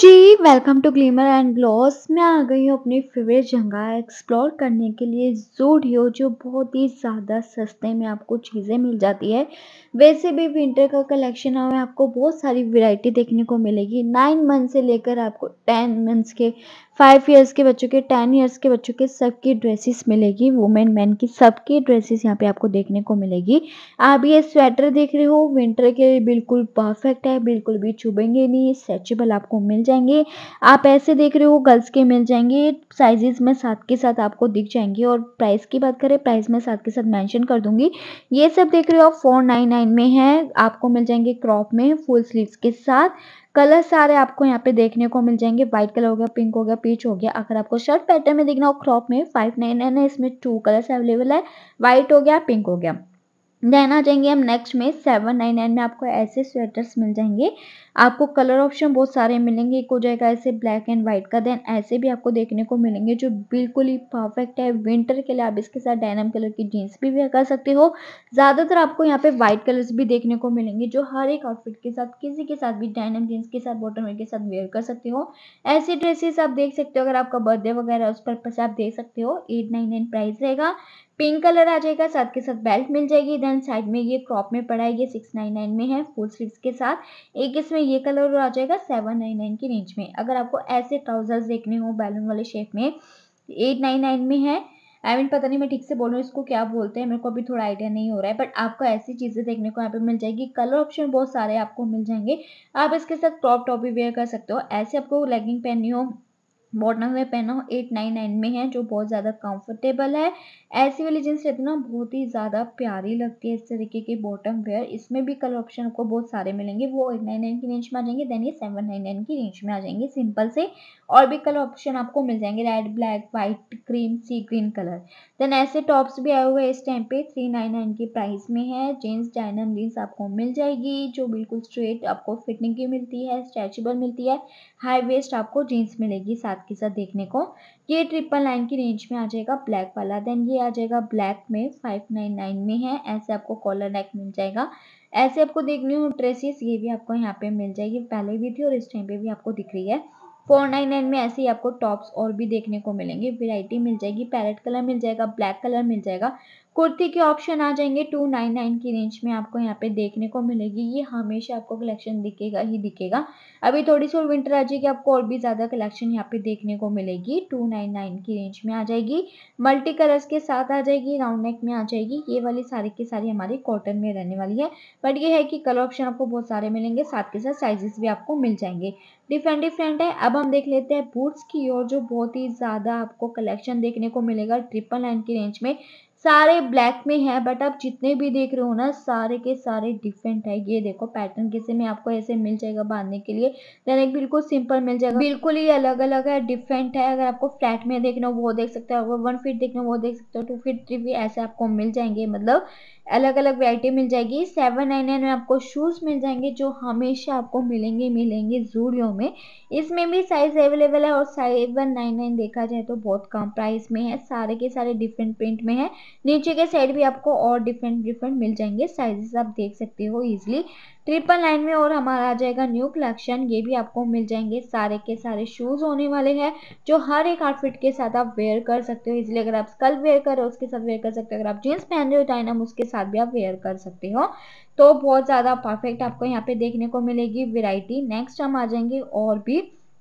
ji welcome to glimmer and gloss मैं आ गई हूँ अपनी फेवरेट जगह एक्सप्लोर करने के लिए जूडियो जो बहुत ही ज़्यादा सस्ते में आपको चीज़ें मिल जाती है वैसे भी विंटर का कलेक्शन में आपको बहुत सारी वैरायटी देखने को मिलेगी नाइन मंथ से लेकर आपको टेन मंथ्स के फाइव ईयर्स के बच्चों के टेन ईयर्स के बच्चों के सबकी ड्रेसेस मिलेगी वुमेन मैन की सबकी ड्रेसेस यहाँ पे आपको देखने को मिलेगी आप ये स्वेटर देख रहे हो विंटर के लिए बिल्कुल परफेक्ट है बिल्कुल भी चुभेंगे नहीं स्ट्रेचेबल आपको मिल जाएंगे आप ऐसे देख रहे हो गर्ल्स के मिल जाएंगे साइजेस में साथ के साथ आपको दिख जाएंगे और प्राइस की बात करें प्राइस में साथ के साथ मेंशन कर दूंगी ये सब देख रहे हो आप फोर नाइन नाइन में है आपको मिल जाएंगे क्रॉप में फुल स्लीव्स के साथ कलर सारे आपको यहाँ पे देखने को मिल जाएंगे व्हाइट कलर हो गया पिंक हो गया पीच हो गया अगर आपको शर्ट पैटर्न में देखना हो क्रॉप में फाइव नाइन नाइन है इसमें टू कलर्स अवेलेबल है व्हाइट हो गया पिंक हो गया देन आ जाएंगे हम नेक्स्ट में सेवन नाइन नाइन में आपको ऐसे स्वेटर्स मिल जाएंगे आपको कलर ऑप्शन बहुत सारे मिलेंगे एक हो जाएगा ऐसे ब्लैक एंड वाइट का देन ऐसे भी आपको देखने को मिलेंगे जो बिल्कुल ही परफेक्ट है विंटर के लिए आप इसके साथ डायनम कलर की जीन्स भी वेयर कर सकते हो ज़्यादातर आपको यहाँ पे वाइट कलर्स भी देखने को मिलेंगे जो हर एक आउटफिट के साथ किसी के साथ भी डायनम जीन्स के साथ बॉटम के साथ वेयर कर सकते हो ऐसे ड्रेसेस आप देख सकते हो अगर आपका बर्थडे वगैरह उस पर आप देख सकते हो एट नाइन नाइन प्राइस रहेगा पिंक कलर आ जाएगा साथ के साथ बेल्ट मिल जाएगी देन साइड में ये क्रॉप में पड़ा है ये सिक्स नाइन नाइन में है फुल स्लीव्स के साथ एक इसमें ये कलर आ जाएगा सेवन नाइन नाइन की रेंज में अगर आपको ऐसे ट्राउजर्स देखने हो बैलून वाले शेप में एट नाइन नाइन में है आई मीन पता नहीं मैं ठीक से बोल हूँ इसको क्या बोलते हैं मेरे को अभी थोड़ा आइडिया नहीं हो रहा है बट आपको ऐसी चीज़ें देखने को यहाँ पे मिल जाएगी कलर ऑप्शन बहुत सारे आपको मिल जाएंगे आप इसके साथ क्रॉप टॉप भी वेयर कर सकते हो ऐसे आपको लेगिंग पहननी हो बॉटम वेयर पहना एट नाइन नाइन में है जो बहुत ज़्यादा कंफर्टेबल है ऐसी वाली जींस रहती ना बहुत ही ज़्यादा प्यारी लगती है इस तरीके की बॉटम वेयर इसमें भी कलर ऑप्शन आपको बहुत सारे मिलेंगे वो एट नाइन नाइन की रेंज में आ जाएंगे देन ये सेवन नाइन नाइन की रेंज में आ जाएंगे सिंपल से और भी कलर ऑप्शन आपको मिल जाएंगे red black white cream sea green colour then ऐसे टॉप्स भी आए हुए हैं इस टाइम पे थ्री नाइन नाइन की प्राइस में है जीन्स डायनम जीन्स आपको मिल जाएगी जो बिल्कुल स्ट्रेट आपको फिटिंग की मिलती है स्ट्रेचेबल मिलती है हाई वेस्ट आपको जीन्स मिलेगी साथ साथ के साथ देखने को ये ट्रिपल नाइन की रेंज में आ जाएगा ब्लैक वाला देन ये आ जाएगा ब्लैक में फाइव नाइन नाइन में है ऐसे आपको कॉलर नेक मिल जाएगा ऐसे आपको देखने हो ड्रेसेस ये भी आपको यहाँ पे मिल जाएगी पहले भी थी और इस टाइम पे भी आपको दिख रही है फोर नाइन नाइन में ऐसे ही आपको टॉप्स और भी देखने को मिलेंगे वेराइटी मिल जाएगी पैरेट कलर मिल जाएगा ब्लैक कलर मिल जाएगा कुर्ती के ऑप्शन आ जाएंगे टू नाइन नाइन की रेंज में आपको यहाँ पे देखने को मिलेगी ये हमेशा आपको कलेक्शन दिखेगा ही दिखेगा अभी थोड़ी सी और विंटर आ जाएगी आपको और भी ज़्यादा कलेक्शन यहाँ पे देखने को मिलेगी टू नाइन नाइन की रेंज में आ जाएगी मल्टी कलर्स के साथ आ जाएगी राउंड नेक में आ जाएगी ये वाली सारी की सारी हमारी कॉटन में रहने वाली है बट ये है कि कलर ऑप्शन आपको बहुत सारे मिलेंगे साथ के साथ साइजेस भी आपको मिल जाएंगे डिफरेंट डिफरेंट है अब हम देख लेते हैं बूट्स की और जो बहुत ही ज़्यादा आपको कलेक्शन देखने को मिलेगा ट्रिपल नाइन की रेंज में सारे ब्लैक में है बट आप जितने भी देख रहे हो ना सारे के सारे डिफरेंट है ये देखो पैटर्न किसी में आपको ऐसे मिल जाएगा बांधने के लिए देन एक बिल्कुल सिंपल मिल जाएगा बिल्कुल ही अलग अलग है डिफरेंट है अगर आपको फ्लैट में देखना हो वो देख सकते हो वन फीट देखना हो वो देख सकते हो टू फीट थ्री फीट ऐसे आपको मिल जाएंगे मतलब अलग अलग वेराइटी मिल जाएगी सेवन नाइन नाइन में आपको शूज़ मिल जाएंगे जो हमेशा आपको मिलेंगे मिलेंगे जूडियो में इसमें भी साइज़ अवेलेबल है और सेवन नाइन नाइन देखा जाए तो बहुत कम प्राइस में है सारे के सारे डिफरेंट प्रिंट में है नीचे के साइड भी आपको और डिफरेंट डिफरेंट मिल जाएंगे साइजेस आप देख सकते हो इजिली ट्रिपल लाइन में और हमारा आ जाएगा न्यू कलेक्शन ये भी आपको मिल जाएंगे सारे के सारे शूज़ होने वाले हैं जो हर एक आउटफिट के साथ आप वेयर कर सकते हो इजिली अगर आप स्कल वेयर कर रहे हो उसके साथ वेयर कर सकते हो अगर आप जीन्स पहन रहे हो डायनम उसके साथ भी आप वेयर कर सकते हो तो बहुत ज़्यादा परफेक्ट आपको यहाँ पे देखने को मिलेगी वेराइटी नेक्स्ट हम आ जाएंगे और भी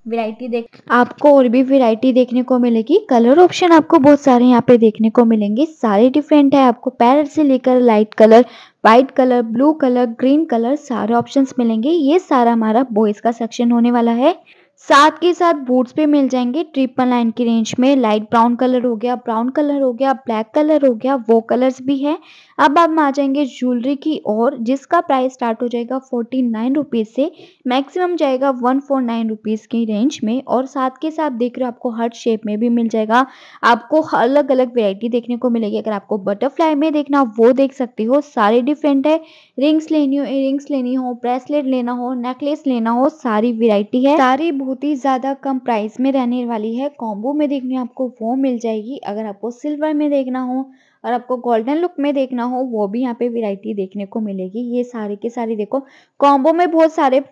वैरायटी देख आपको और भी वैरायटी देखने को मिलेगी कलर ऑप्शन आपको बहुत सारे यहाँ पे देखने को मिलेंगे सारे डिफरेंट है आपको पैर से लेकर light colour white colour blue colour green colour सारे ऑप्शंस मिलेंगे ये सारा हमारा बॉयज़ का सेक्शन होने वाला है साथ के साथ बूट्स पे मिल जाएंगे ट्रिपल लाइन की रेंज में लाइट ब्राउन कलर हो गया ब्राउन कलर हो गया ब्लैक कलर हो गया वो कलर्स भी है अब हम आ जाएंगे ज्वेलरी की और जिसका प्राइस स्टार्ट हो जाएगा फोर्टी नाइन रुपीज़ से मैक्सिमम जाएगा वन फोर नाइन रुपीज़ की रेंज में और साथ के साथ देख रहे हो आपको हर शेप में भी मिल जाएगा आपको अलग अलग वेराइटी देखने को मिलेगी अगर आपको बटरफ्लाई में देखना वो देख सकते हो सारे डिफरेंट है रिंग्स लेनी हो इयरिंग्स लेनी हो ब्रेसलेट लेना हो नेकलेस लेना हो सारी वेरायटी है सारी बहुत ही ज़्यादा कम प्राइस में रहने वाली है कॉम्बो में देखने आपको वो मिल जाएगी अगर आपको सिल्वर में देखना हो और आपको गोल्डन लुक में देखना हो वो भी यहाँ पे वैरायटी देखने को मिलेगी ये सारे के सारे देखो कॉम्बो में बहुत सारे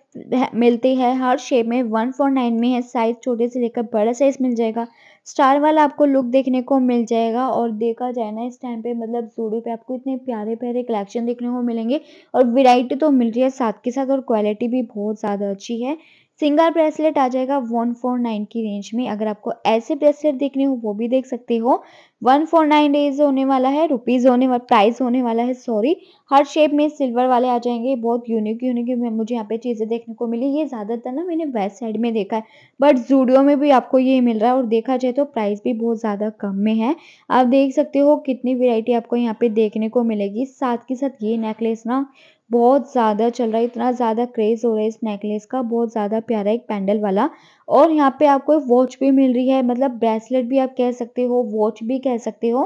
मिलते हैं हर शेप में वन फोर नाइन में है साइज छोटे से लेकर बड़ा साइज मिल जाएगा स्टार वाला आपको लुक देखने को मिल जाएगा और देखा जाए ना इस टाइम पे मतलब जूडो पे आपको इतने प्यारे प्यारे कलेक्शन देखने को मिलेंगे और वैरायटी तो मिल रही है साथ के साथ और क्वालिटी भी बहुत ज़्यादा अच्छी है सिंगल ब्रेसलेट आ जाएगा वन फोर नाइन की रेंज में अगर आपको ऐसे ब्रेसलेट देखने हो वो भी देख सकते हो वन फोर नाइन डेज होने वाला है रुपीज़ होने वाला प्राइस होने वाला है सॉरी हर शेप में सिल्वर वाले आ जाएंगे बहुत यूनिक यूनिक मुझे यहाँ पे चीज़ें देखने को मिली ये ज़्यादातर ना मैंने वेस्ट साइड में देखा है बट जूडियो में भी आपको ये मिल रहा है और देखा जाए तो प्राइस भी बहुत ज़्यादा कम में है आप देख सकते हो कितनी वेराइटी आपको यहाँ पे देखने को मिलेगी साथ के साथ ये नेकलेस ना बहुत ज़्यादा चल रहा है इतना ज़्यादा क्रेज़ हो रहा है इस नेकलेस का बहुत ज़्यादा प्यारा है एक पैंडल वाला और यहाँ पे आपको वॉच भी मिल रही है मतलब ब्रेसलेट भी आप कह सकते हो वॉच भी कह सकते हो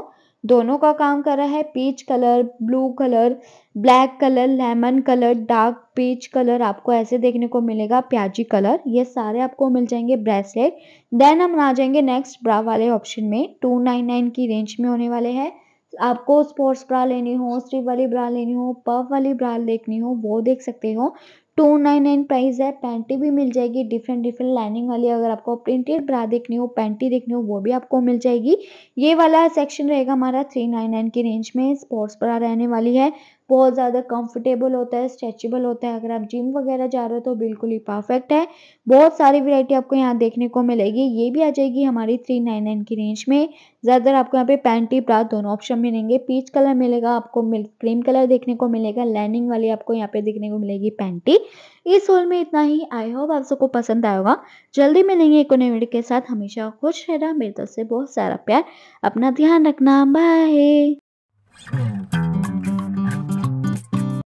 दोनों का काम कर रहा है peach colour blue colour black colour lemon colour dark peach colour आपको ऐसे देखने को मिलेगा प्याजी कलर ये सारे आपको मिल जाएंगे ब्रेसलेट देन हम आ जाएंगे नेक्स्ट ब्रा वाले ऑप्शन में टू नाइन नाइन की रेंज में होने वाले हैं आपको स्पोर्ट्स ब्रा लेनी हो स्ट्रिप वाली ब्रा लेनी हो पफ वाली ब्रा देखनी हो वो देख सकते हो टू नाइन नाइन प्राइस है पैंटी भी मिल जाएगी डिफरेंट डिफरेंट लाइनिंग वाली अगर आपको प्रिंटेड ब्रा देखनी हो पैंटी देखनी हो वो भी आपको मिल जाएगी ये वाला सेक्शन रहेगा हमारा थ्री नाइन नाइन की रेंज में स्पोर्ट्स ब्रा रहने वाली है बहुत ज़्यादा कंफर्टेबल होता है स्ट्रेचेबल होता है अगर आप जिम वगैरह जा रहे हो तो बिल्कुल ही परफेक्ट है बहुत सारी वैरायटी आपको यहाँ देखने को मिलेगी ये भी आ जाएगी हमारी थ्री नाइन नाइन की रेंज में ज़्यादातर आपको यहाँ पे पैंटी ब्रा दोनों ऑप्शन मिलेंगे पीच कलर मिलेगा आपको मिल क्रीम कलर देखने को मिलेगा लाइनिंग वाली आपको यहाँ पे देखने को मिलेगी पैंटी इस होल में इतना ही आई होप आप सबको पसंद आएगा जल्दी मिलेंगे एक नए के साथ हमेशा खुश रहना मेरे तरफ से बहुत सारा प्यार अपना ध्यान रखना बाय